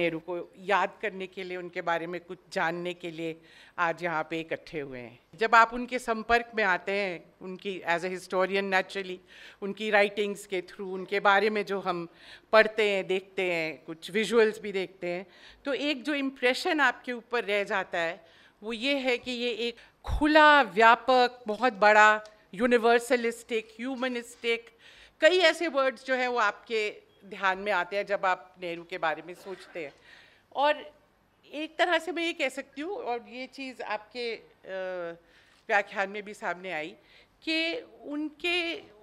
नेहरू को याद करने के लिए उनके बारे में कुछ जानने के लिए आज यहाँ पे इकट्ठे हुए हैं जब आप उनके संपर्क में आते हैं उनकी एज ए हिस्टोरियन नेचुरली उनकी राइटिंग्स के थ्रू उनके बारे में जो हम पढ़ते हैं देखते हैं कुछ विजुअल्स भी देखते हैं तो एक जो इम्प्रेशन आपके ऊपर रह जाता है वो ये है कि ये एक खुला व्यापक बहुत बड़ा यूनिवर्सलिस्टिक ह्यूमनिस्टिक कई ऐसे वर्ड्स जो हैं वो आपके ध्यान में आते हैं जब आप नेहरू के बारे में सोचते हैं और एक तरह से मैं ये कह सकती हूँ और ये चीज़ आपके व्याख्यान में भी सामने आई कि उनके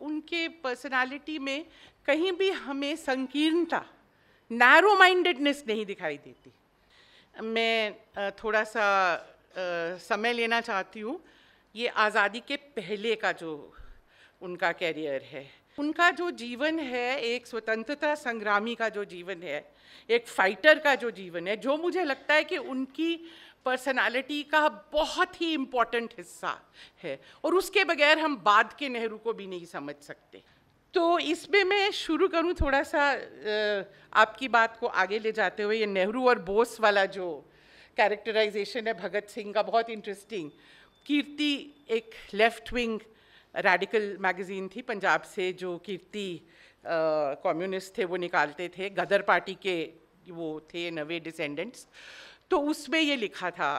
उनके पर्सनालिटी में कहीं भी हमें संकीर्णता नैरो माइंडेडनेस नहीं दिखाई देती मैं थोड़ा सा समय लेना चाहती हूँ ये आज़ादी के पहले का जो उनका कैरियर है उनका जो जीवन है एक स्वतंत्रता संग्रामी का जो जीवन है एक फाइटर का जो जीवन है जो मुझे लगता है कि उनकी पर्सनालिटी का बहुत ही इम्पॉर्टेंट हिस्सा है और उसके बगैर हम बाद के नेहरू को भी नहीं समझ सकते तो इसमें मैं शुरू करूं थोड़ा सा आपकी बात को आगे ले जाते हुए ये नेहरू और बोस वाला जो कैरेक्टराइजेशन है भगत सिंह का बहुत इंटरेस्टिंग कीर्ति एक लेफ्ट विंग रेडिकल मैगज़ीन थी पंजाब से जो कीर्ति कम्युनिस्ट थे वो निकालते थे गदर पार्टी के वो थे नवे डिसेंडेंट्स तो उसमें ये लिखा था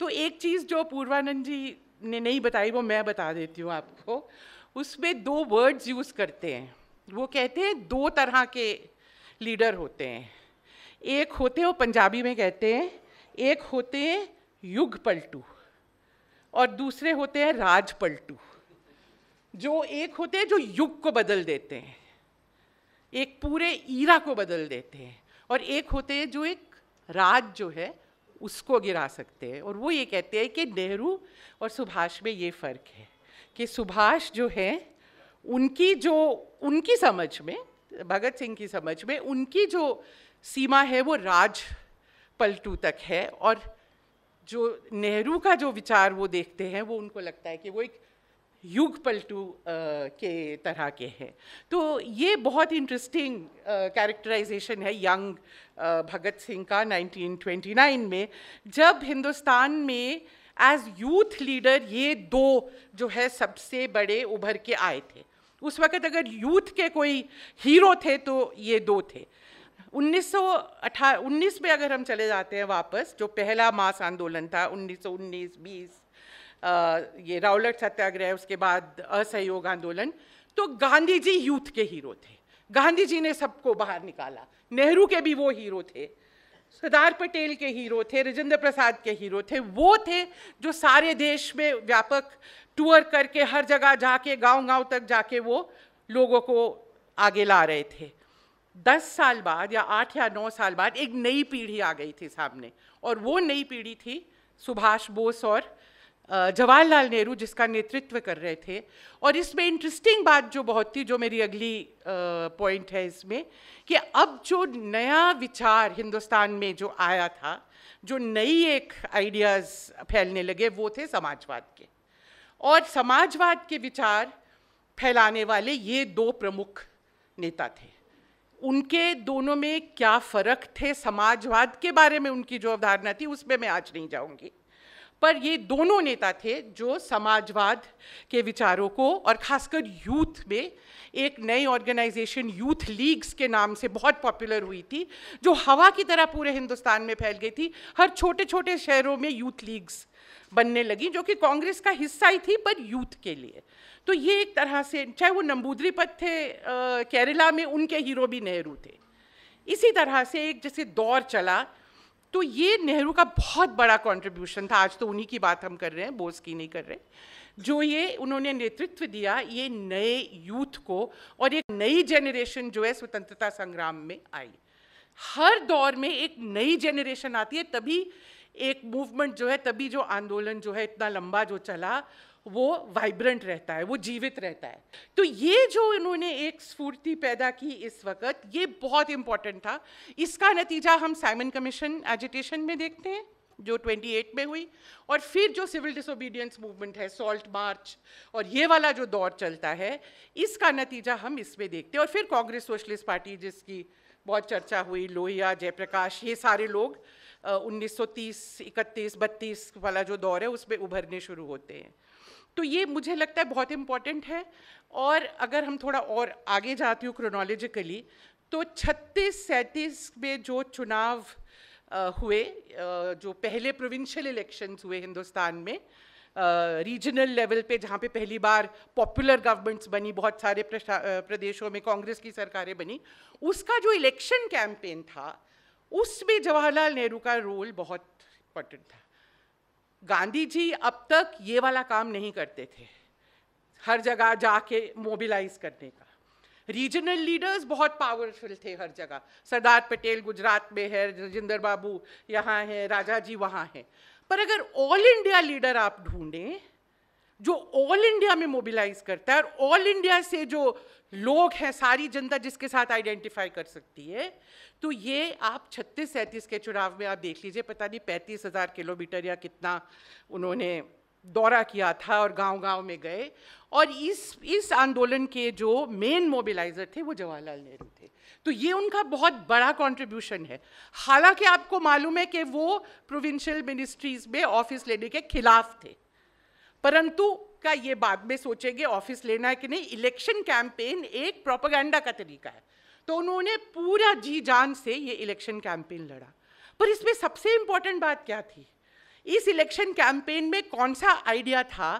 तो एक चीज़ जो पूर्वानंद जी ने नहीं बताई वो मैं बता देती हूँ आपको उसमें दो वर्ड्स यूज़ करते हैं वो कहते हैं दो तरह के लीडर होते हैं एक होते हैं वो पंजाबी में कहते हैं एक होते हैं युग पलटू और दूसरे होते हैं राज पलटू जो एक होते हैं जो युग को बदल देते हैं एक पूरे ईरा को बदल देते हैं और एक होते हैं जो एक राज जो है उसको गिरा सकते हैं और वो ये कहते हैं कि नेहरू और सुभाष में ये फ़र्क है कि सुभाष जो है उनकी जो उनकी समझ में भगत सिंह की समझ में उनकी जो सीमा है वो राज पलटू तक है और जो नेहरू का जो विचार वो देखते हैं वो उनको लगता है कि वो एक युग पलटू के तरह के हैं तो ये बहुत इंटरेस्टिंग कैरेक्टराइजेशन है यंग भगत सिंह का 1929 में जब हिंदुस्तान में एज यूथ लीडर ये दो जो है सबसे बड़े उभर के आए थे उस वक्त अगर यूथ के कोई हीरो थे तो ये दो थे उन्नीस उन्नीस में अगर हम चले जाते हैं वापस जो पहला मास आंदोलन था 1919 20 ये रावलट सत्याग्रह उसके बाद असहयोग आंदोलन तो गांधी जी यूथ के हीरो थे गांधी जी ने सबको बाहर निकाला नेहरू के भी वो हीरो थे सरदार पटेल के हीरो थे राजेंद्र प्रसाद के हीरो थे वो थे जो सारे देश में व्यापक टूर करके हर जगह जाके गांव गांव तक जाके वो लोगों को आगे ला रहे थे दस साल बाद या आठ या नौ साल बाद एक नई पीढ़ी आ गई थी सामने और वो नई पीढ़ी थी सुभाष बोस और जवाहरलाल नेहरू जिसका नेतृत्व कर रहे थे और इसमें इंटरेस्टिंग बात जो बहुत थी जो मेरी अगली पॉइंट है इसमें कि अब जो नया विचार हिंदुस्तान में जो आया था जो नई एक आइडियाज़ फैलने लगे वो थे समाजवाद के और समाजवाद के विचार फैलाने वाले ये दो प्रमुख नेता थे उनके दोनों में क्या फ़र्क थे समाजवाद के बारे में उनकी जो अवधारणा थी उसमें मैं आज नहीं जाऊंगी पर ये दोनों नेता थे जो समाजवाद के विचारों को और ख़ासकर यूथ में एक नई ऑर्गेनाइजेशन यूथ लीग्स के नाम से बहुत पॉपुलर हुई थी जो हवा की तरह पूरे हिंदुस्तान में फैल गई थी हर छोटे छोटे शहरों में यूथ लीग्स बनने लगी जो कि कांग्रेस का हिस्सा ही थी पर यूथ के लिए तो ये एक तरह से चाहे वो नंबूदरी पद थे केरला में उनके हीरो भी नेहरू थे इसी तरह से एक जैसे दौर चला तो ये नेहरू का बहुत बड़ा कंट्रीब्यूशन था आज तो उन्हीं की बात हम कर रहे हैं बोस की नहीं कर रहे जो ये उन्होंने नेतृत्व दिया ये नए यूथ को और एक नई जनरेशन जो है स्वतंत्रता संग्राम में आई हर दौर में एक नई जनरेशन आती है तभी एक मूवमेंट जो है तभी जो आंदोलन जो है इतना लंबा जो चला वो वाइब्रेंट रहता है वो जीवित रहता है तो ये जो इन्होंने एक स्फूर्ति पैदा की इस वक्त ये बहुत इम्पॉर्टेंट था इसका नतीजा हम साइमन कमीशन एजिटेशन में देखते हैं जो 28 में हुई और फिर जो सिविल डिसोबीडियंस मूवमेंट है सॉल्ट मार्च और ये वाला जो दौर चलता है इसका नतीजा हम इसमें देखते हैं और फिर कांग्रेस सोशलिस्ट पार्टी जिसकी बहुत चर्चा हुई लोहिया जयप्रकाश ये सारे लोग उन्नीस सौ तीस इकतीस बत्तीस वाला जो दौर है उसमें उभरने शुरू होते हैं तो ये मुझे लगता है बहुत इम्पॉर्टेंट है और अगर हम थोड़ा और आगे जाती हूँ क्रोनोलॉजिकली तो छत्तीस सैंतीस में जो चुनाव हुए जो पहले प्रोविंशियल इलेक्शंस हुए हिंदुस्तान में रीजनल लेवल पे जहाँ पे पहली बार पॉपुलर गवर्नमेंट्स बनी बहुत सारे प्रदेशों में कांग्रेस की सरकारें बनी उसका जो इलेक्शन कैंपेन था उसमें जवाहरलाल नेहरू का रोल बहुत इम्पोर्टेंट था गांधी जी अब तक ये वाला काम नहीं करते थे हर जगह जाके मोबिलाइज करने का रीजनल लीडर्स बहुत पावरफुल थे हर जगह सरदार पटेल गुजरात में है राजेंद्र बाबू यहाँ है राजा जी वहाँ हैं पर अगर ऑल इंडिया लीडर आप ढूंढें जो ऑल इंडिया में मोबिलाइज करता है और ऑल इंडिया से जो लोग हैं सारी जनता जिसके साथ आइडेंटिफाई कर सकती है तो ये आप छत्तीस सैंतीस के चुनाव में आप देख लीजिए पता नहीं पैंतीस हज़ार किलोमीटर या कितना उन्होंने दौरा किया था और गांव-गांव में गए और इस इस आंदोलन के जो मेन मोबिलाइजर थे वो जवाहरलाल नेहरू थे तो ये उनका बहुत बड़ा कंट्रीब्यूशन है हालांकि आपको मालूम है कि वो प्रोविंशियल मिनिस्ट्रीज में ऑफिस लेने के खिलाफ थे परंतु का ये बाद में सोचेंगे ऑफिस लेना है कि नहीं इलेक्शन कैंपेन एक प्रोपागेंडा का तरीका है तो उन्होंने पूरा जी जान से ये इलेक्शन कैंपेन लड़ा पर इसमें सबसे इम्पोर्टेंट बात क्या थी इस इलेक्शन कैंपेन में कौन सा आइडिया था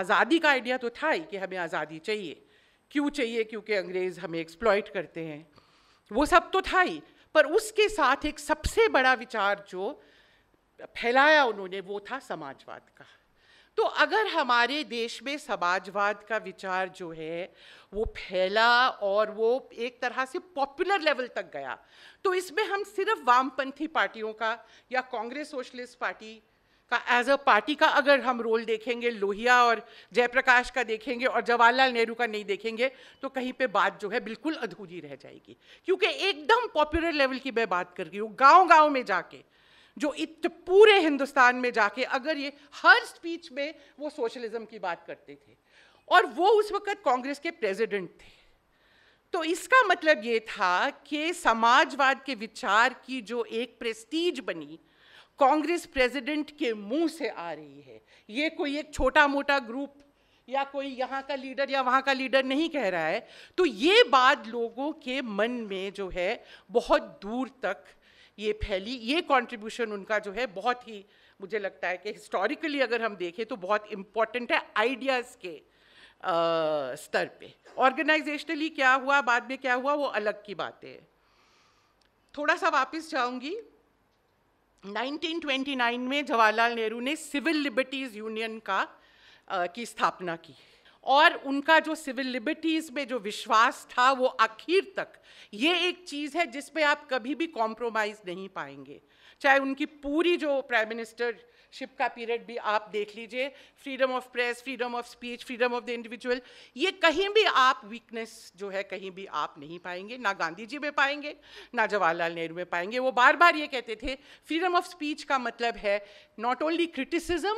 आज़ादी का आइडिया तो था ही कि हमें आज़ादी चाहिए क्यों चाहिए क्योंकि अंग्रेज़ हमें एक्सप्लॉयट करते हैं वो सब तो था ही पर उसके साथ एक सबसे बड़ा विचार जो फैलाया उन्होंने वो था समाजवाद का तो अगर हमारे देश में समाजवाद का विचार जो है वो फैला और वो एक तरह से पॉपुलर लेवल तक गया तो इसमें हम सिर्फ वामपंथी पार्टियों का या कांग्रेस सोशलिस्ट पार्टी का एज अ पार्टी का अगर हम रोल देखेंगे लोहिया और जयप्रकाश का देखेंगे और जवाहरलाल नेहरू का नहीं देखेंगे तो कहीं पे बात जो है बिल्कुल अधूरी रह जाएगी क्योंकि एकदम पॉपुलर लेवल की मैं बात कर रही हूँ गांव गांव में जाके जो इत पूरे हिंदुस्तान में जाके अगर ये हर स्पीच में वो सोशलिज्म की बात करते थे और वो उस वक़्त कांग्रेस के प्रेसिडेंट थे तो इसका मतलब ये था कि समाजवाद के विचार की जो एक प्रेस्टीज बनी कांग्रेस प्रेसिडेंट के मुंह से आ रही है ये कोई एक छोटा मोटा ग्रुप या कोई यहाँ का लीडर या वहाँ का लीडर नहीं कह रहा है तो ये बात लोगों के मन में जो है बहुत दूर तक ये फैली ये कॉन्ट्रीब्यूशन उनका जो है बहुत ही मुझे लगता है कि हिस्टोरिकली अगर हम देखें तो बहुत इम्पॉर्टेंट है आइडियाज़ के आ, स्तर पे ऑर्गेनाइजेशनली क्या हुआ बाद में क्या हुआ वो अलग की बातें है थोड़ा सा वापस जाऊंगी 1929 में जवाहरलाल नेहरू ने सिविल लिबर्टीज़ यूनियन का आ, की स्थापना की और उनका जो सिविल लिबर्टीज़ में जो विश्वास था वो आखिर तक ये एक चीज़ है जिस पे आप कभी भी कॉम्प्रोमाइज़ नहीं पाएंगे चाहे उनकी पूरी जो प्राइम मिनिस्टरशिप का पीरियड भी आप देख लीजिए freedom of press freedom of speech freedom of the individual ये कहीं भी आप वीकनेस जो है कहीं भी आप नहीं पाएंगे ना गांधी जी में पाएंगे ना जवाहरलाल नेहरू में पाएंगे वो बार बार ये कहते थे फ्रीडम ऑफ स्पीच का मतलब है not only criticism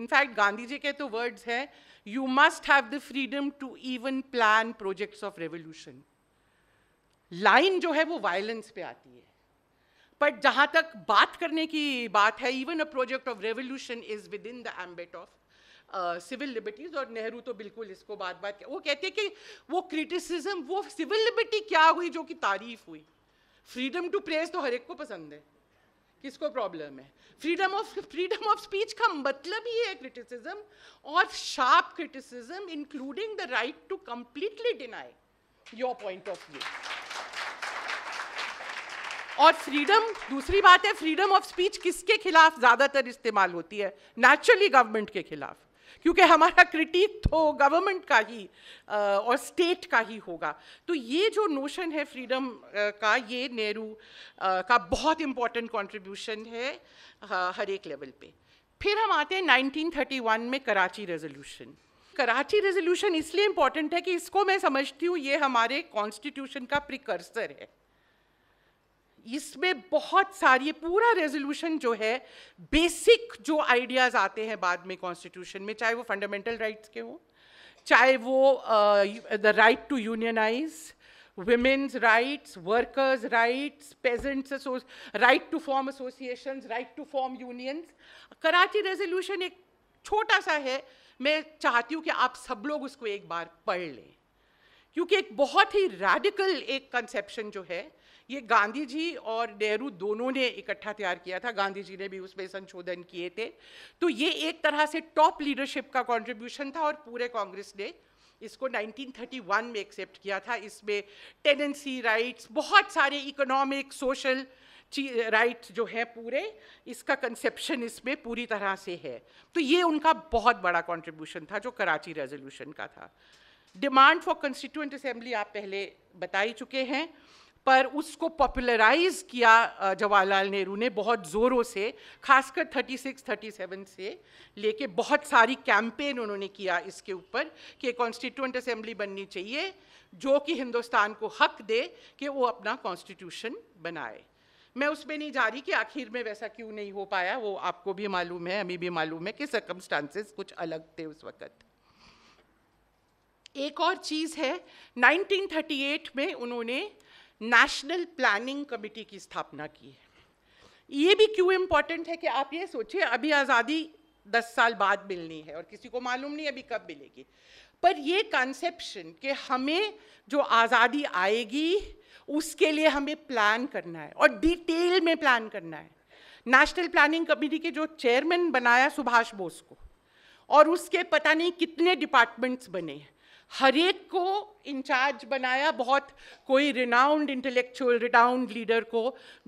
in fact Gandhi ji के तो वर्ड्स हैं You must have the freedom to even plan projects of revolution. Line जो है वो वायलेंस पे आती है बट जहां तक बात करने की बात है even a project of revolution is within the ambit of civil liberties और नेहरू तो बिल्कुल इसको बात बात वो कहते हैं कि वो क्रिटिसिज्म वो सिविल लिबर्टी क्या हुई जो कि तारीफ हुई फ्रीडम टू प्रेस तो हर एक को पसंद है किसको प्रॉब्लम है freedom of freedom of speech का मतलब ही है क्रिटिसिज्म और sharp criticism including the right to completely deny your point of view और फ्रीडम दूसरी बात है फ्रीडम ऑफ स्पीच किसके खिलाफ ज़्यादातर इस्तेमाल होती है नेचुरली गवर्नमेंट के खिलाफ क्योंकि हमारा क्रिटिक तो गवर्नमेंट का ही और स्टेट का ही होगा तो ये जो नोशन है फ्रीडम का ये नेहरू का बहुत इम्पॉर्टेंट कॉन्ट्रीब्यूशन है हर एक लेवल पे फिर हम आते हैं 1931 में कराची रेजोल्यूशन कराची रेजोल्यूशन इसलिए इम्पॉर्टेंट है कि इसको मैं समझती हूँ ये हमारे कॉन्स्टिट्यूशन का प्रिकर्सर है इसमें बहुत सारी ये पूरा रेजोल्यूशन जो है बेसिक जो आइडियाज़ आते हैं बाद में कॉन्स्टिट्यूशन में चाहे वो फंडामेंटल राइट्स के हों चाहे वो the right to unionise women's rights workers rights peasants right to form association right to form unions Karachi resolution एक छोटा सा है मैं चाहती हूँ कि आप सब लोग उसको एक बार पढ़ लें क्योंकि एक बहुत ही रेडिकल एक कंसेप्शन जो है ये गांधी जी और नेहरू दोनों ने इकट्ठा तैयार किया था गांधी जी ने भी उसमें संशोधन किए थे तो ये एक तरह से टॉप लीडरशिप का कॉन्ट्रीब्यूशन था और पूरे कांग्रेस ने इसको 1931 में एक्सेप्ट किया था इसमें टेनेंसी राइट्स बहुत सारे इकोनॉमिक सोशल राइट्स जो है पूरे इसका कंसेप्शन इसमें पूरी तरह से है तो ये उनका बहुत बड़ा कंट्रीब्यूशन था जो कराची रेजोल्यूशन का था डिमांड फॉर कंस्टिट्यूंट असेंबली आप पहले बता ही चुके हैं पर उसको पॉपुलराइज किया जवाहरलाल नेहरू ने बहुत ज़ोरों से खासकर 36, 37 से लेके बहुत सारी कैंपेन उन्होंने किया इसके ऊपर कि कॉन्स्टिट्यूंट असेंबली बननी चाहिए जो कि हिंदुस्तान को हक दे कि वो अपना कॉन्स्टिट्यूशन बनाए मैं उसमें नहीं जा रही कि आखिर में वैसा क्यों नहीं हो पाया वो आपको भी मालूम है हमें भी मालूम है कि सर्कमस्टांसेस कुछ अलग थे उस वक़्त एक और चीज़ है 1938 में उन्होंने नेशनल प्लानिंग कमेटी की स्थापना की है ये भी क्यों इम्पॉर्टेंट है कि आप ये सोचिए अभी आज़ादी दस साल बाद मिलनी है और किसी को मालूम नहीं अभी कब मिलेगी पर ये कंसेप्शन कि हमें जो आज़ादी आएगी उसके लिए हमें प्लान करना है और डिटेल में प्लान करना है नेशनल प्लानिंग कमेटी के जो चेयरमैन बनाया सुभाष बोस को और उसके पता नहीं कितने डिपार्टमेंट्स बने हैं हर एक को इंचार्ज बनाया बहुत कोई रिनाउंड इंटेलेक्चुअल रिनाउंड लीडर को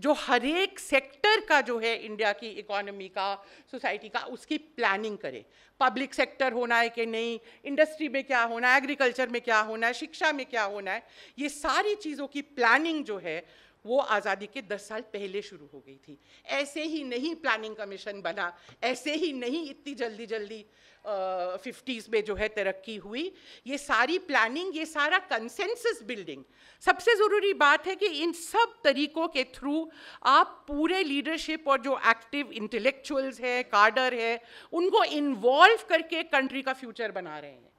जो हर एक सेक्टर का जो है इंडिया की इकोनॉमी का सोसाइटी का उसकी प्लानिंग करे पब्लिक सेक्टर होना है कि नहीं इंडस्ट्री में क्या होना है एग्रीकल्चर में क्या होना है शिक्षा में क्या होना है ये सारी चीज़ों की प्लानिंग जो है वो आज़ादी के दस साल पहले शुरू हो गई थी ऐसे ही नहीं प्लानिंग कमीशन बना ऐसे ही नहीं इतनी जल्दी जल्दी फिफ्टीज़ में जो है तरक्की हुई ये सारी प्लानिंग ये सारा कंसेंसस बिल्डिंग सबसे ज़रूरी बात है कि इन सब तरीकों के थ्रू आप पूरे लीडरशिप और जो एक्टिव इंटेलेक्चुअल्स हैं कार्डर है उनको इन्वॉल्व करके कंट्री का फ्यूचर बना रहे हैं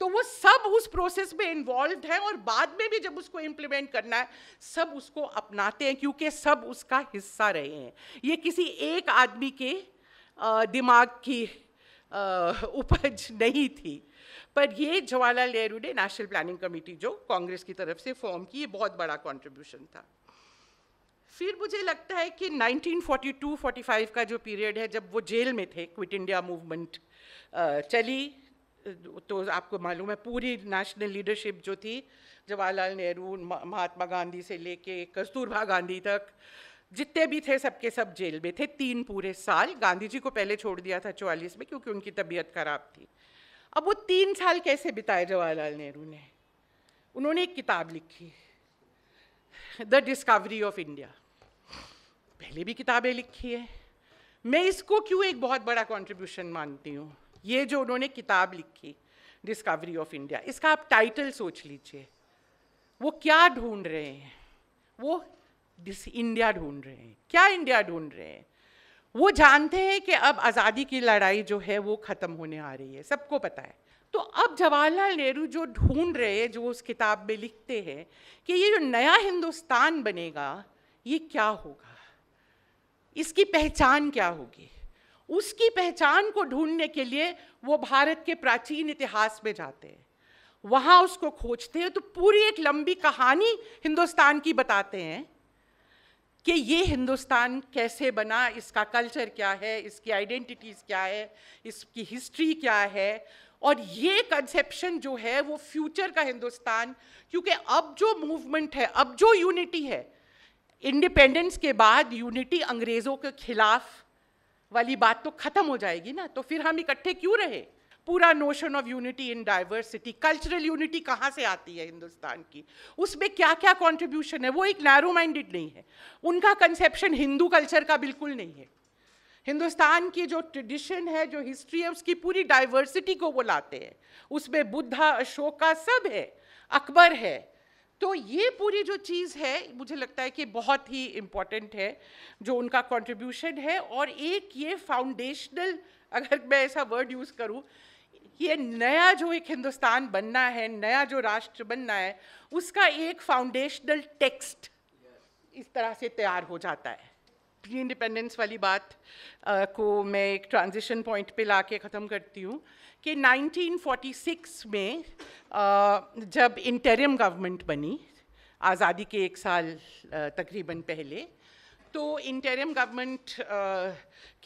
तो वो सब उस प्रोसेस में इन्वॉल्व हैं और बाद में भी जब उसको इम्प्लीमेंट करना है सब उसको अपनाते हैं क्योंकि सब उसका हिस्सा रहे हैं ये किसी एक आदमी के दिमाग की उपज नहीं थी पर ये जवाहरलाल नेहरू ने नेशनल प्लानिंग कमेटी जो कांग्रेस की तरफ से फॉर्म की ये बहुत बड़ा कंट्रीब्यूशन था फिर मुझे लगता है कि 1942-45 का जो पीरियड है जब वो जेल में थे क्विट इंडिया मूवमेंट चली तो आपको मालूम है पूरी नेशनल लीडरशिप जो थी जवाहरलाल नेहरू महात्मा गांधी से लेके कस्तूरबा गांधी तक जितने भी थे सबके सब जेल में थे तीन पूरे साल गांधी जी को पहले छोड़ दिया था चौवालीस में क्योंकि उनकी तबीयत खराब थी अब वो तीन साल कैसे बिताए जवाहरलाल नेहरू ने उन्होंने एक किताब लिखी द डिस्कवरी ऑफ इंडिया पहले भी किताबें लिखी है मैं इसको क्यों एक बहुत बड़ा कॉन्ट्रीब्यूशन मानती हूँ ये जो उन्होंने किताब लिखी डिस्कवरी ऑफ इंडिया इसका आप टाइटल सोच लीजिए वो क्या ढूंढ रहे हैं वो दिस इंडिया ढूंढ रहे हैं क्या इंडिया ढूंढ रहे हैं वो जानते हैं कि अब आज़ादी की लड़ाई जो है वो ख़त्म होने आ रही है सबको पता है तो अब जवाहरलाल नेहरू जो ढूंढ रहे हैं जो उस किताब में लिखते हैं कि ये जो नया हिंदुस्तान बनेगा ये क्या होगा इसकी पहचान क्या होगी उसकी पहचान को ढूंढने के लिए वो भारत के प्राचीन इतिहास में जाते हैं वहाँ उसको खोजते हैं तो पूरी एक लंबी कहानी हिंदुस्तान की बताते हैं कि ये हिंदुस्तान कैसे बना इसका कल्चर क्या है इसकी आइडेंटिटीज़ क्या है इसकी हिस्ट्री क्या है और ये कंसेप्शन जो है वो फ्यूचर का हिंदुस्तान क्योंकि अब जो मूवमेंट है अब जो यूनिटी है इंडिपेंडेंस के बाद यूनिटी अंग्रेज़ों के खिलाफ वाली बात तो ख़त्म हो जाएगी ना तो फिर हम इकट्ठे क्यों रहे पूरा notion of unity in diversity cultural unity कहाँ से आती है हिंदुस्तान की उसमें क्या क्या कॉन्ट्रीब्यूशन है वो एक नैरो माइंडेड नहीं है उनका कंसेप्शन हिंदू कल्चर का बिल्कुल नहीं है हिंदुस्तान की जो ट्रेडिशन है जो हिस्ट्री है उसकी पूरी डाइवर्सिटी को वो लाते हैं उसमें बुद्धा अशोका सब है अकबर है तो ये पूरी जो चीज़ है मुझे लगता है कि बहुत ही इम्पॉर्टेंट है जो उनका कंट्रीब्यूशन है और एक ये फाउंडेशनल अगर मैं ऐसा वर्ड यूज़ करूँ ये नया जो एक हिंदुस्तान बनना है नया जो राष्ट्र बनना है उसका एक फाउंडेशनल टेक्स्ट इस तरह से तैयार हो जाता है प्री इंडिपेंडेंस वाली बात आ, को मैं एक ट्रांजिशन पॉइंट पे ला के ख़त्म करती हूँ कि 1946 में आ, जब इंटरियम गवर्नमेंट बनी आज़ादी के एक साल तकरीबन पहले तो इंटरियम गवर्नमेंट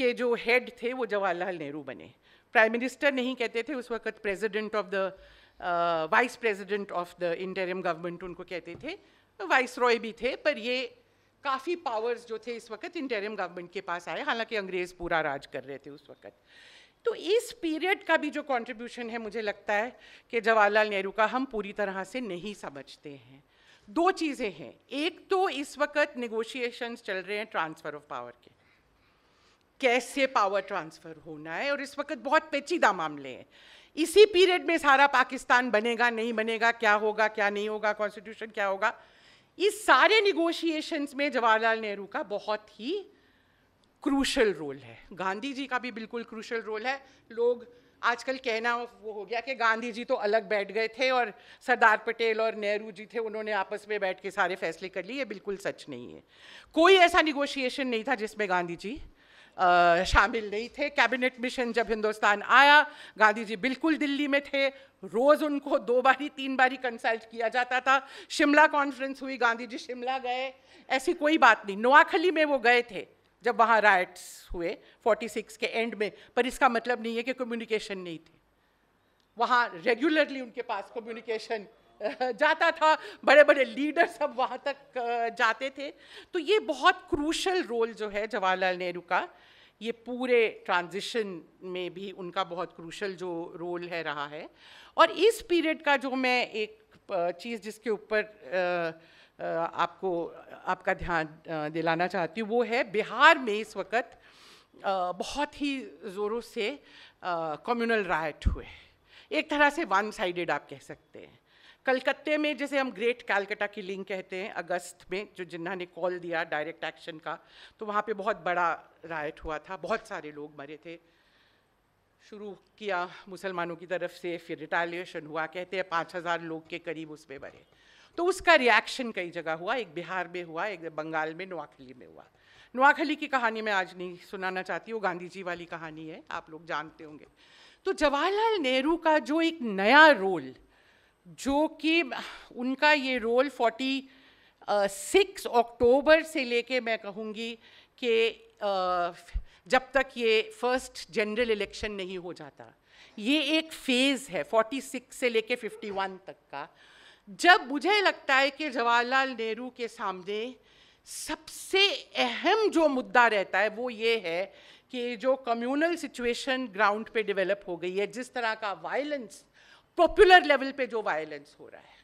के जो हेड थे वो जवाहरलाल नेहरू बने प्राइम मिनिस्टर नहीं कहते थे उस वक्त president of the vice president of the interim government उनको कहते थे वाइस रॉय भी थे पर ये काफ़ी पावर्स जो थे इस वक्त इंटेरियम गवर्नमेंट के पास आए हालांकि अंग्रेज़ पूरा राज कर रहे थे उस वक्त तो इस पीरियड का भी जो कंट्रीब्यूशन है मुझे लगता है कि जवाहरलाल नेहरू का हम पूरी तरह से नहीं समझते हैं दो चीज़ें हैं एक तो इस वक्त निगोशिएशंस चल रहे हैं ट्रांसफ़र ऑफ पावर के कैसे पावर ट्रांसफ़र होना है और इस वक्त बहुत पेचीदा मामले हैं इसी पीरियड में सारा पाकिस्तान बनेगा नहीं बनेगा क्या होगा क्या नहीं होगा कॉन्स्टिट्यूशन क्या होगा इस सारे निगोशिएशंस में जवाहरलाल नेहरू का बहुत ही क्रूशल रोल है गांधी जी का भी बिल्कुल क्रूशल रोल है लोग आजकल कहना वो हो गया कि गांधी जी तो अलग बैठ गए थे और सरदार पटेल और नेहरू जी थे उन्होंने आपस में बैठ के सारे फैसले कर लिए ये बिल्कुल सच नहीं है कोई ऐसा निगोशिएशन नहीं था जिसमें गांधी जी शामिल नहीं थे कैबिनेट मिशन जब हिंदुस्तान आया गांधी जी बिल्कुल दिल्ली में थे रोज़ उनको दो बारी तीन बारी कंसल्ट किया जाता था शिमला कॉन्फ्रेंस हुई गांधी जी शिमला गए ऐसी कोई बात नहीं नोआखली में वो गए थे जब वहाँ राइट्स हुए 46 के एंड में पर इसका मतलब नहीं है कि कम्युनिकेशन नहीं थी वहाँ रेगुलरली उनके पास कम्युनिकेशन जाता था बड़े बड़े लीडर सब वहाँ तक जाते थे तो ये बहुत क्रूशल रोल जो है जवाहरलाल नेहरू का ये पूरे ट्रांजिशन में भी उनका बहुत क्रूशल जो रोल है रहा है और इस पीरियड का जो मैं एक चीज़ जिसके ऊपर आपको आपका ध्यान दिलाना चाहती हूँ वो है बिहार में इस वक्त बहुत ही ज़ोरों से कम्युनल राइट हुए एक तरह से वन साइडेड आप कह सकते हैं कलकत्ते में जैसे हम ग्रेट कैलकटा किलिंग कहते हैं अगस्त में जो जिन्ना ने कॉल दिया डायरेक्ट एक्शन का तो वहाँ पे बहुत बड़ा रायट हुआ था बहुत सारे लोग मरे थे शुरू किया मुसलमानों की तरफ से फिर रिटेलिएशन हुआ कहते हैं पाँच हज़ार लोग के करीब उस पर मरे तो उसका रिएक्शन कई जगह हुआ एक बिहार में हुआ एक बंगाल में नोआखली में हुआ नोआखली की कहानी मैं आज नहीं सुनाना चाहती वो गांधी जी वाली कहानी है आप लोग जानते होंगे तो जवाहरलाल नेहरू का जो एक नया रोल जो कि उनका ये रोल फोर्टी सिक्स अक्टूबर से लेके मैं कहूँगी कि जब तक ये फर्स्ट जनरल इलेक्शन नहीं हो जाता ये एक फेज़ है 46 से लेके 51 तक का जब मुझे लगता है कि जवाहरलाल नेहरू के सामने सबसे अहम जो मुद्दा रहता है वो ये है कि जो कम्युनल सिचुएशन ग्राउंड पे डेवलप हो गई है जिस तरह का वायलेंस पॉपुलर लेवल पे जो वायलेंस हो रहा है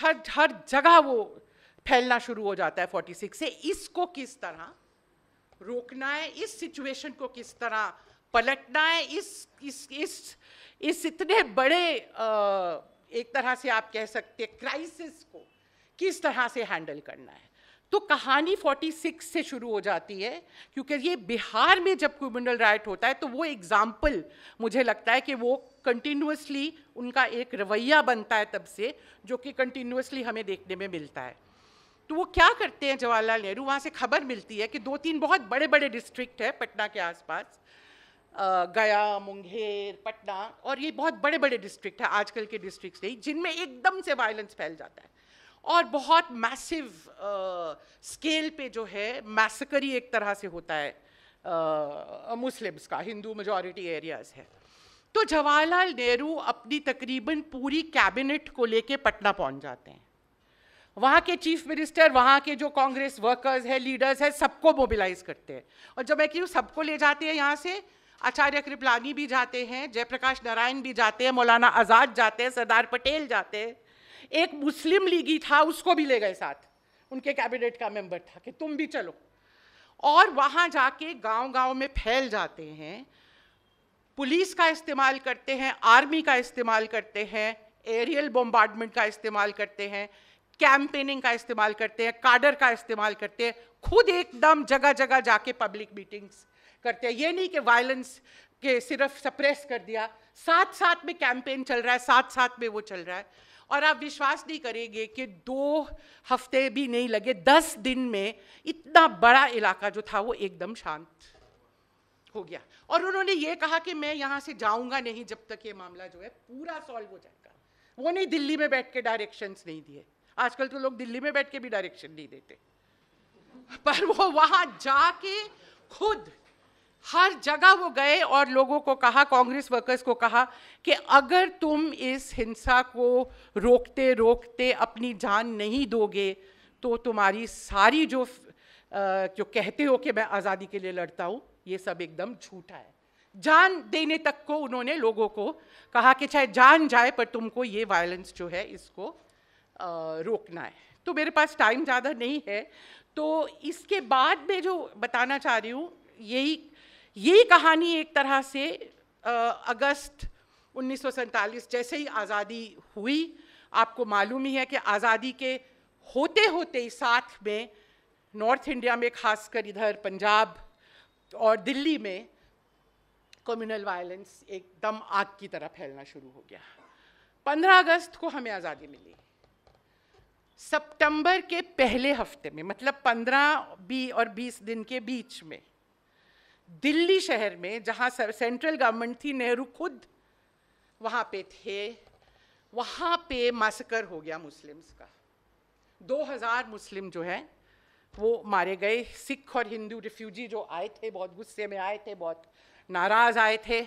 हर हर जगह वो फैलना शुरू हो जाता है 46 से इसको किस तरह रोकना है इस सिचुएशन को किस तरह पलटना है इस इस इस इस इतने बड़े एक तरह से आप कह सकते क्राइसिस को किस तरह से हैंडल करना है तो कहानी 46 से शुरू हो जाती है क्योंकि ये बिहार में जब क्रिमिनल राइट होता है तो वो एग्जाम्पल मुझे लगता है कि वो कंटिन्यूसली उनका एक रवैया बनता है तब से जो कि कंटिन्यूसली हमें देखने में मिलता है तो वो क्या करते हैं जवाहरलाल नेहरू वहाँ से खबर मिलती है कि दो तीन बहुत बड़े बड़े डिस्ट्रिक्ट है पटना के आसपास गया मुंगेर पटना और ये बहुत बड़े बड़े डिस्ट्रिक्ट है आजकल के डिस्ट्रिक्ट नहीं जिनमें एकदम से वायलेंस फैल जाता है और बहुत मैसिव स्केल पे जो है मैसकरी एक तरह से होता है मुस्लिम्स का हिंदू मेजॉरिटी एरियाज़ है तो जवाहरलाल नेहरू अपनी तकरीबन पूरी कैबिनेट को लेके पटना पहुंच जाते हैं वहाँ के चीफ मिनिस्टर वहाँ के जो कांग्रेस वर्कर्स है लीडर्स है सबको मोबिलाइज करते हैं और जब मैं क्यों सबको ले जाते हैं यहाँ से आचार्य कृपलानी भी जाते हैं जयप्रकाश नारायण भी जाते हैं मौलाना आज़ाद जाते हैं सरदार पटेल जाते हैं एक मुस्लिम लीगी था उसको भी ले गए साथ उनके कैबिनेट का मेंबर था कि तुम भी चलो और वहाँ जाके गांव-गांव में फैल जाते हैं पुलिस का इस्तेमाल करते हैं आर्मी का इस्तेमाल करते हैं एरियल बॉम्बार्डमेंट का इस्तेमाल करते हैं कैंपेनिंग का इस्तेमाल करते हैं काडर का इस्तेमाल करते हैं खुद एकदम जगह जगह जाके पब्लिक मीटिंग्स करते हैं ये नहीं कि वायलेंस के सिर्फ सप्रेस कर दिया साथ साथ में कैंपेन चल रहा है साथ साथ में वो चल रहा है और आप विश्वास नहीं करेंगे कि दो हफ्ते भी नहीं लगे दस दिन में इतना बड़ा इलाका जो था वो एकदम शांत हो गया और उन्होंने ये कहा कि मैं यहाँ से जाऊँगा नहीं जब तक ये मामला जो है पूरा सॉल्व हो जाएगा वो नहीं दिल्ली में बैठ के डायरेक्शंस नहीं दिए आजकल तो लोग दिल्ली में बैठ के भी डायरेक्शन नहीं देते पर वो वहाँ जाके खुद हर जगह वो गए और लोगों को कहा कांग्रेस वर्कर्स को कहा कि अगर तुम इस हिंसा को रोकते रोकते अपनी जान नहीं दोगे तो तुम्हारी सारी जो जो कहते हो कि मैं आज़ादी के लिए लड़ता हूँ ये सब एकदम झूठा है जान देने तक को उन्होंने लोगों को कहा कि चाहे जान जाए पर तुमको ये वायलेंस जो है इसको आ, रोकना है तो मेरे पास टाइम ज़्यादा नहीं है तो इसके बाद मैं जो बताना चाह रही हूँ यही यही कहानी एक तरह से आ, अगस्त उन्नीस जैसे ही आज़ादी हुई आपको मालूम ही है कि आज़ादी के होते होते ही साथ में नॉर्थ इंडिया में खासकर इधर पंजाब और दिल्ली में कम्युनल वायलेंस एकदम आग की तरह फैलना शुरू हो गया 15 अगस्त को हमें आज़ादी मिली सितंबर के पहले हफ्ते में मतलब 15 बी और 20 दिन के बीच में दिल्ली शहर में जहाँ सेंट्रल गवर्नमेंट थी नेहरू खुद वहाँ पे थे वहाँ पे मासकर हो गया मुस्लिम्स का 2000 मुस्लिम जो है वो मारे गए सिख और हिंदू रिफ्यूजी जो आए थे बहुत गुस्से में आए थे बहुत नाराज़ आए थे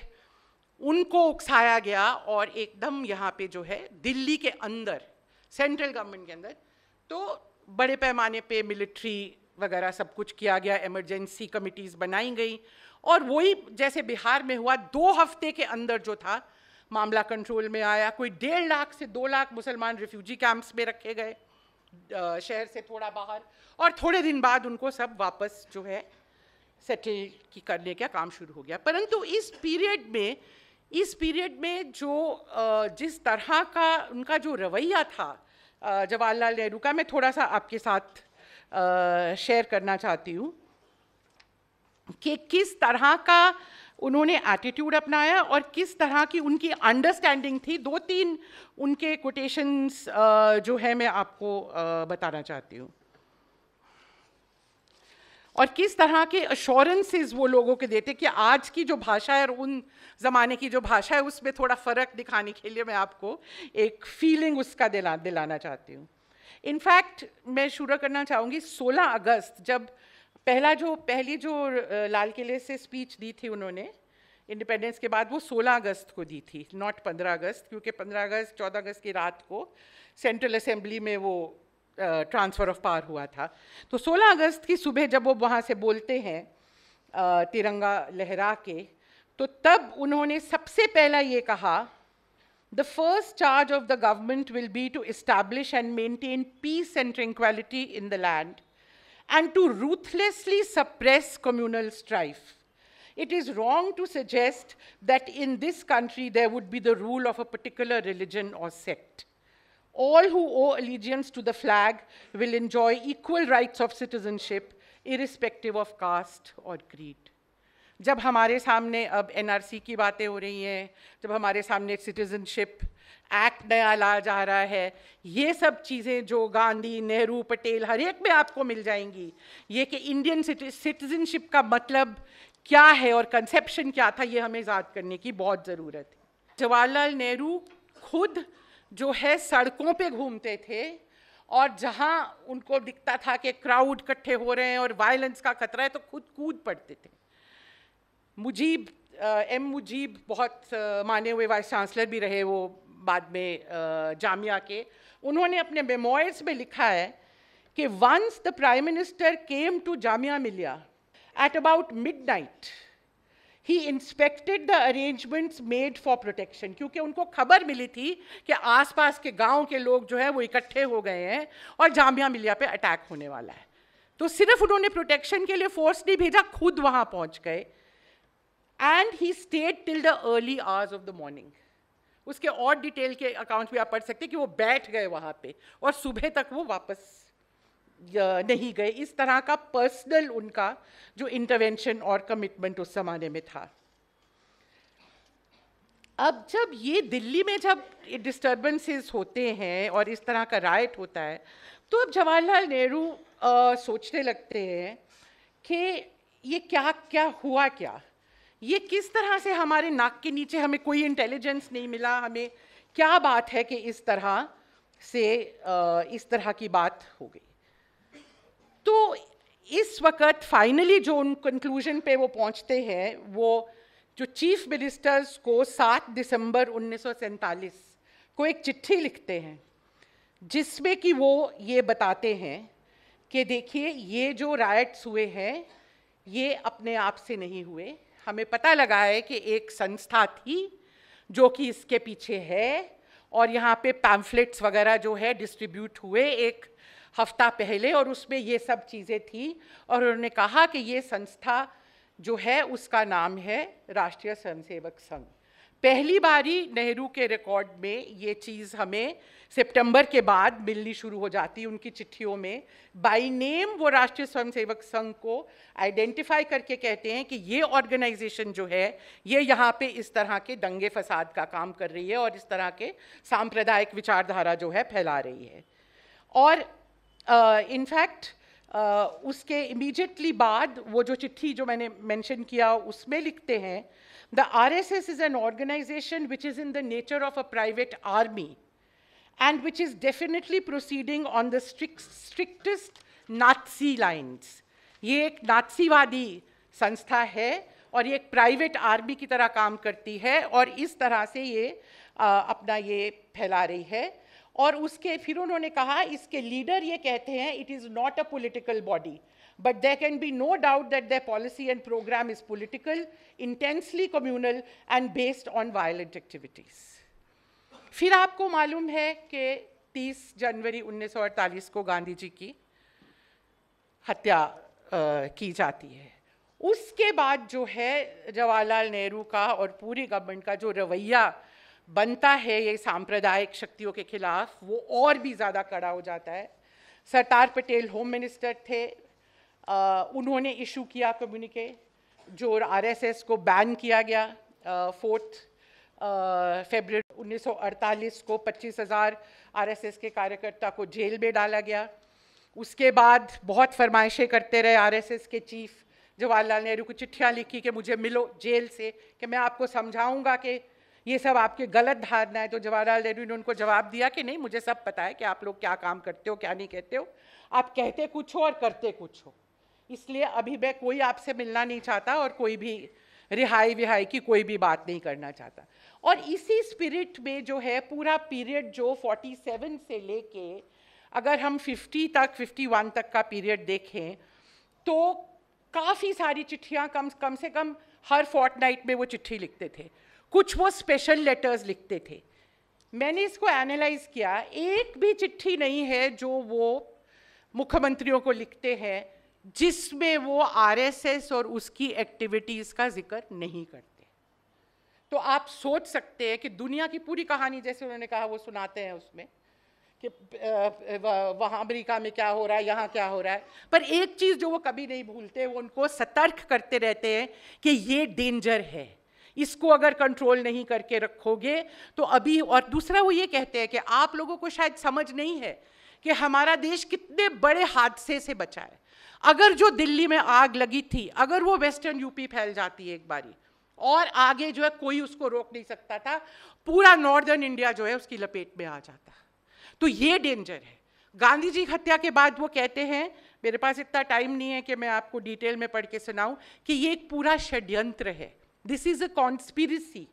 उनको उकसाया गया और एकदम यहाँ पे जो है दिल्ली के अंदर सेंट्रल गवर्नमेंट के अंदर तो बड़े पैमाने पे मिलिट्री वगैरह सब कुछ किया गया इमरजेंसी कमिटीज़ बनाई गई और वही जैसे बिहार में हुआ दो हफ्ते के अंदर जो था मामला कंट्रोल में आया कोई डेढ़ लाख से दो लाख मुसलमान रिफ्यूजी कैंप्स में रखे गए शहर से थोड़ा बाहर और थोड़े दिन बाद उनको सब वापस जो है सेटल की करने का काम शुरू हो गया परंतु इस पीरियड में इस पीरियड में जो जिस तरह का उनका जो रवैया था जवाहरलाल नेहरू का मैं थोड़ा सा आपके साथ शेयर करना चाहती हूँ कि किस तरह का उन्होंने एटीट्यूड अपनाया और किस तरह की उनकी अंडरस्टैंडिंग थी दो तीन उनके कोटेशंस जो है मैं आपको बताना चाहती हूँ और किस तरह के अश्योरेंसेज वो लोगों के देते कि आज की जो भाषा है और उन ज़माने की जो भाषा है उसमें थोड़ा फ़र्क दिखाने के लिए मैं आपको एक फीलिंग उसका दिला दिलाना चाहती हूँ इनफैक्ट मैं शुरू करना चाहूँगी 16 अगस्त जब पहला जो पहली जो लाल किले से स्पीच दी थी उन्होंने इंडिपेंडेंस के बाद वो 16 अगस्त को दी थी नॉट 15 अगस्त क्योंकि 15 अगस्त 14 अगस्त की रात को सेंट्रल असेंबली में वो ट्रांसफ़र ऑफ पावर हुआ था तो 16 अगस्त की सुबह जब वो वहाँ से बोलते हैं तिरंगा लहरा के तो तब उन्होंने सबसे पहला ये कहा the first charge of the government will be to establish and maintain peace and tranquillity in the land and to ruthlessly suppress communal strife. It is wrong to suggest that in this country there would be the rule of a particular religion or sect. All who owe allegiance to the flag will enjoy equal rights of citizenship irrespective of caste or creed. जब हमारे सामने अब NRC की बातें हो रही हैं जब हमारे सामने सिटीजनशिप एक्ट नया लाया जा रहा है ये सब चीज़ें जो गांधी नेहरू पटेल हर एक में आपको मिल जाएंगी ये कि इंडियन सिटीजनशिप का मतलब क्या है और कंसेप्शन क्या था ये हमें याद करने की बहुत ज़रूरत है जवाहरलाल नेहरू खुद जो है सड़कों पे घूमते थे और जहाँ उनको दिखता था कि क्राउड इकट्ठे हो रहे हैं और वायलेंस का खतरा है तो खुद कूद पड़ते थे मुजीब एम मुजीब बहुत माने हुए वाइस चांसलर भी रहे वो बाद में जामिया के उन्होंने अपने मेमोयर्स में लिखा है कि once the prime minister came to Jamia Millia about midnight he inspected the arrangements made for protection क्योंकि उनको खबर मिली थी कि आसपास के गांव के लोग जो है वो इकट्ठे हो गए हैं और जामिया मिलिया पे अटैक होने वाला है तो सिर्फ उन्होंने प्रोटेक्शन के लिए फोर्स नहीं भेजा खुद वहां पहुंच गए and he stayed till the early hours of the morning उसके और डिटेल के अकाउंट भी आप पढ़ सकते हैं कि वो बैठ गए वहाँ पे और सुबह तक वो वापस नहीं गए इस तरह का पर्सनल उनका जो इंटरवेंशन और कमिटमेंट उस जमाने में था अब जब ये दिल्ली में जब डिस्टर्बेंसेस होते हैं और इस तरह का राइट होता है तो अब जवाहरलाल नेहरू सोचने लगते हैं कि ये क्या क्या हुआ क्या ये किस तरह से हमारे नाक के नीचे हमें कोई इंटेलिजेंस नहीं मिला हमें क्या बात है कि इस तरह से इस तरह की बात हो गई तो इस वक्त फाइनली जो उन कंक्लूजन पे वो पहुंचते हैं वो जो चीफ मिनिस्टर्स को 7 दिसंबर उन्नीस को एक चिट्ठी लिखते हैं जिसमें कि वो ये बताते हैं कि देखिए ये जो राइट्स हुए हैं ये अपने आप से नहीं हुए हमें पता लगा है कि एक संस्था थी जो कि इसके पीछे है और यहाँ पे पैम्फलेट्स वगैरह जो है डिस्ट्रीब्यूट हुए एक हफ्ता पहले और उसमें ये सब चीज़ें थी और उन्होंने कहा कि ये संस्था जो है उसका नाम है राष्ट्रीय स्वयंसेवक संघ पहली बारी नेहरू के रिकॉर्ड में ये चीज़ हमें सितंबर के बाद मिलनी शुरू हो जाती उनकी चिट्ठियों में बाई नेम वो राष्ट्रीय स्वयंसेवक संघ को आइडेंटिफाई करके कहते हैं कि ये ऑर्गेनाइजेशन जो है ये यहाँ पे इस तरह के दंगे फसाद का काम कर रही है और इस तरह के सांप्रदायिक विचारधारा जो है फैला रही है और इनफैक्ट uh, Uh, उसके इमीजिएटली बाद वो जो चिट्ठी जो मैंने मेंशन किया उसमें लिखते हैं the R S S is an organisation which is in the nature of a private army and which is definitely proceeding on the strictest Nazi lines. ये एक नाथसीवादी संस्था है और ये एक प्राइवेट आर्मी की तरह काम करती है और इस तरह से ये आ, अपना ये फैला रही है और उसके फिर उन्होंने कहा इसके लीडर ये कहते हैं it is not a political but there can be no doubt that their policy and program is political, intensely communal, and based on violent activities. फिर आपको मालूम है कि 30 जनवरी 1948 को गांधी जी की हत्या आ, की जाती है उसके बाद जो है जवाहरलाल नेहरू का और पूरी गवर्नमेंट का जो रवैया बनता है ये सांप्रदायिक शक्तियों के खिलाफ वो और भी ज़्यादा कड़ा हो जाता है सरदार पटेल होम मिनिस्टर थे आ, उन्होंने इशू किया कम्युनिके जो आरएसएस को बैन किया गया फोर्थ फेबर 1948 को 25,000 आरएसएस के कार्यकर्ता को जेल में डाला गया उसके बाद बहुत फरमाइशें करते रहे आरएसएस के चीफ जवाहरलाल नेहरू को चिट्ठियाँ लिखी कि मुझे मिलो जेल से कि मैं आपको समझाऊंगा कि ये सब आपके गलत धारणा है तो जवाहरलाल नेहरू ने उनको जवाब दिया कि नहीं मुझे सब पता है कि आप लोग क्या काम करते हो क्या नहीं कहते हो आप कहते कुछ हो और करते कुछ हो इसलिए अभी मैं कोई आपसे मिलना नहीं चाहता और कोई भी रिहाई विहाई की कोई भी बात नहीं करना चाहता और इसी स्पिरिट में जो है पूरा पीरियड जो 47 से लेके अगर हम 50 तक 51 तक का पीरियड देखें तो काफ़ी सारी चिट्ठियाँ कम कम से कम हर फोर्ट नाइट में वो चिट्ठी लिखते थे कुछ वो स्पेशल लेटर्स लिखते थे मैंने इसको एनालाइज किया एक भी चिट्ठी नहीं है जो वो मुख्यमंत्रियों को लिखते हैं जिसमें वो आरएसएस और उसकी एक्टिविटीज़ का जिक्र नहीं करते तो आप सोच सकते हैं कि दुनिया की पूरी कहानी जैसे उन्होंने कहा वो सुनाते हैं उसमें कि वहाँ अमेरिका में क्या हो रहा है यहाँ क्या हो रहा है पर एक चीज़ जो वो कभी नहीं भूलते वो उनको सतर्क करते रहते हैं कि ये डेंजर है इसको अगर कंट्रोल नहीं करके रखोगे तो अभी और दूसरा वो ये कहते हैं कि आप लोगों को शायद समझ नहीं है कि हमारा देश कितने बड़े हादसे से बचा है अगर जो दिल्ली में आग लगी थी अगर वो वेस्टर्न यूपी फैल जाती है एक बारी और आगे जो है कोई उसको रोक नहीं सकता था पूरा नॉर्दर्न इंडिया जो है उसकी लपेट में आ जाता तो ये डेंजर है गांधी जी हत्या के बाद वो कहते हैं मेरे पास इतना टाइम नहीं है कि मैं आपको डिटेल में पढ़ के सुनाऊं कि ये एक पूरा षड्यंत्र है this is a conspiracy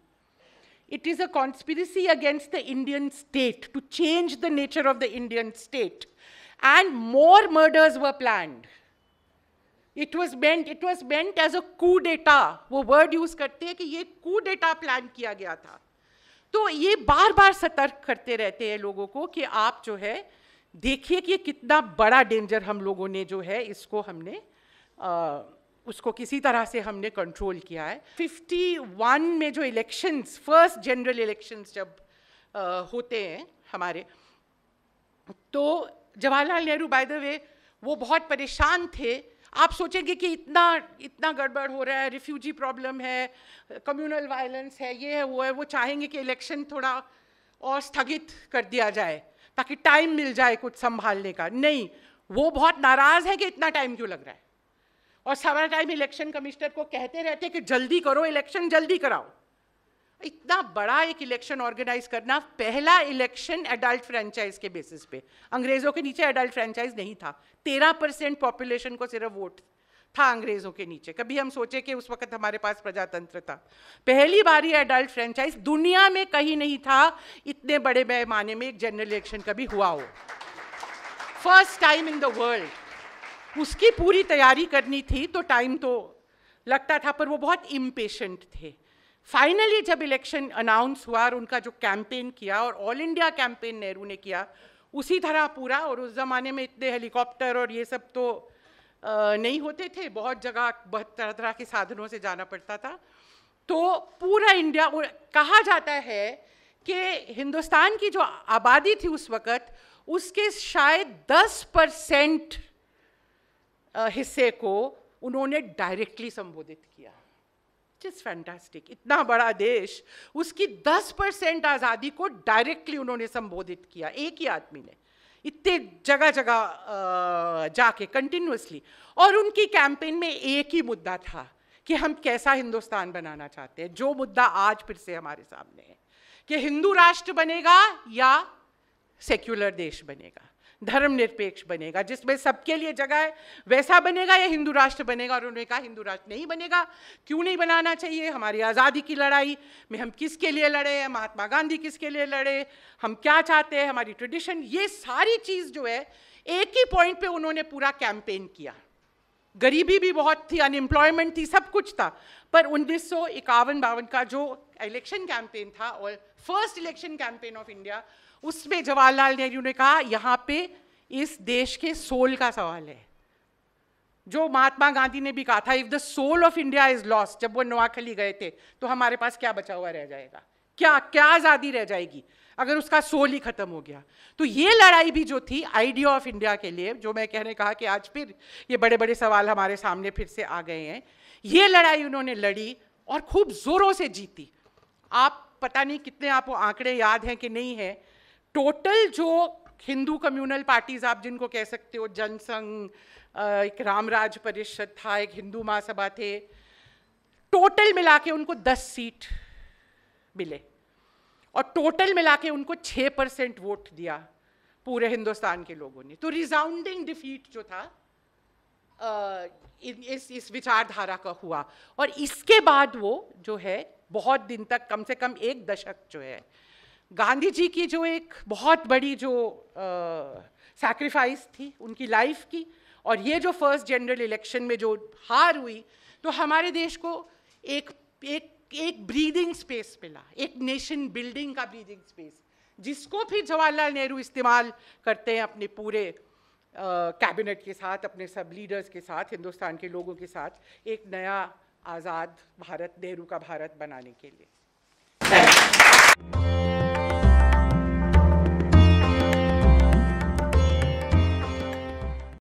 it is a conspiracy against the Indian state to change the nature of the Indian state and more murders were planned. It was bent it was bent as a coup d'etat वो word use करते हैं कि ये कू data plan किया गया था तो ये बार बार सतर्क करते रहते हैं लोगों को कि आप जो है देखिए कि कितना बड़ा डेंजर हम लोगों ने जो है इसको हमने आ, उसको किसी तरह से हमने कंट्रोल किया है 51 में जो इलेक्शंस फर्स्ट जनरल इलेक्शंस जब आ, होते हैं हमारे तो Jawaharlal Nehru by the way वो बहुत परेशान थे आप सोचेंगे कि इतना इतना गड़बड़ हो रहा है रिफ्यूजी प्रॉब्लम है कम्युनल वायलेंस है ये है वो है वो चाहेंगे कि इलेक्शन थोड़ा और स्थगित कर दिया जाए ताकि टाइम मिल जाए कुछ संभालने का नहीं वो बहुत नाराज़ है कि इतना टाइम क्यों लग रहा है और सारा टाइम इलेक्शन कमिश्नर को कहते रहते कि जल्दी करो इलेक्शन जल्दी कराओ इतना बड़ा एक इलेक्शन ऑर्गेनाइज करना पहला इलेक्शन एडल्ट फ्रेंचाइज के बेसिस पे अंग्रेज़ों के नीचे एडल्ट फ्रेंचाइज नहीं था तेरह परसेंट पॉपुलेशन को सिर्फ वोट था अंग्रेज़ों के नीचे कभी हम सोचे कि उस वक्त हमारे पास प्रजातंत्र था पहली बार ये एडल्ट फ्रेंचाइज दुनिया में कहीं नहीं था इतने बड़े पैमाने में एक जनरल इलेक्शन कभी हुआ हो first time in the world उसकी पूरी तैयारी करनी थी तो टाइम तो लगता था पर वो बहुत इम्पेशेंट थे फाइनली जब इलेक्शन अनाउंस हुआ और उनका जो कैंपेन किया और ऑल इंडिया कैंपेन नेहरू ने किया उसी तरह पूरा और उस ज़माने में इतने हेलीकॉप्टर और ये सब तो आ, नहीं होते थे बहुत जगह बहुत तरह तरह के साधनों से जाना पड़ता था तो पूरा इंडिया कहा जाता है कि हिंदुस्तान की जो आबादी थी उस वक़्त उसके शायद 10 परसेंट हिस्से को उन्होंने डायरेक्टली संबोधित किया जस्ट फैंटास्टिक इतना बड़ा देश उसकी 10 परसेंट आज़ादी को डायरेक्टली उन्होंने संबोधित किया एक ही आदमी ने इतने जगह जगह जाके कंटिन्यूसली और उनकी कैंपेन में एक ही मुद्दा था कि हम कैसा हिंदुस्तान बनाना चाहते हैं जो मुद्दा आज फिर से हमारे सामने है कि हिंदू राष्ट्र बनेगा या सेक्युलर देश बनेगा धर्मनिरपेक्ष बनेगा जिसमें सबके लिए जगह है वैसा बनेगा या हिंदू राष्ट्र बनेगा और उन्होंने कहा हिंदू राष्ट्र नहीं बनेगा क्यों नहीं बनाना चाहिए हमारी आज़ादी की लड़ाई में हम किसके लिए लड़े हैं महात्मा गांधी किसके लिए लड़े हम क्या चाहते हैं हमारी ट्रेडिशन ये सारी चीज़ जो है एक ही पॉइंट पर उन्होंने पूरा कैंपेन किया गरीबी भी बहुत थी अनएम्प्लॉयमेंट थी सब कुछ था पर उन्नीस सौ इक्यावन बावन का जो इलेक्शन कैंपेन था और first election campaign of India उसमें जवाहरलाल नेहरू ने कहा यहाँ पे इस देश के सोल का सवाल है जो महात्मा गांधी ने भी कहा था if the soul of India is lost जब वो नोआखली गए थे तो हमारे पास क्या बचा हुआ रह जाएगा क्या क्या आज़ादी रह जाएगी अगर उसका सोल ही खत्म हो गया तो ये लड़ाई भी जो थी आइडिया ऑफ इंडिया के लिए जो मैं कहने कहा कि आज फिर ये बड़े बड़े सवाल हमारे सामने फिर से आ गए हैं ये लड़ाई उन्होंने लड़ी और खूब जोरों से जीती आप पता नहीं कितने आपको आंकड़े याद हैं कि नहीं है टोटल जो हिंदू कम्युनल पार्टीज आप जिनको कह सकते हो जनसंघ एक रामराज परिषद था एक हिंदू महासभा थे टोटल मिला के उनको दस सीट मिले और टोटल मिला के उनको छह परसेंट वोट दिया पूरे हिंदुस्तान के लोगों ने तो रिजाउंडिंग डिफीट जो था आ, इस इस विचारधारा का हुआ और इसके बाद वो जो है बहुत दिन तक कम से कम एक दशक जो है गांधी जी की जो एक बहुत बड़ी जो सैक्रिफाइस थी उनकी लाइफ की और ये जो फर्स्ट जनरल इलेक्शन में जो हार हुई तो हमारे देश को एक एक एक ब्रीदिंग स्पेस मिला एक नेशन बिल्डिंग का ब्रीदिंग स्पेस जिसको फिर जवाहरलाल नेहरू इस्तेमाल करते हैं अपने पूरे कैबिनेट के साथ अपने सब लीडर्स के साथ हिंदुस्तान के लोगों के साथ एक नया आज़ाद भारत नेहरू का भारत बनाने के लिए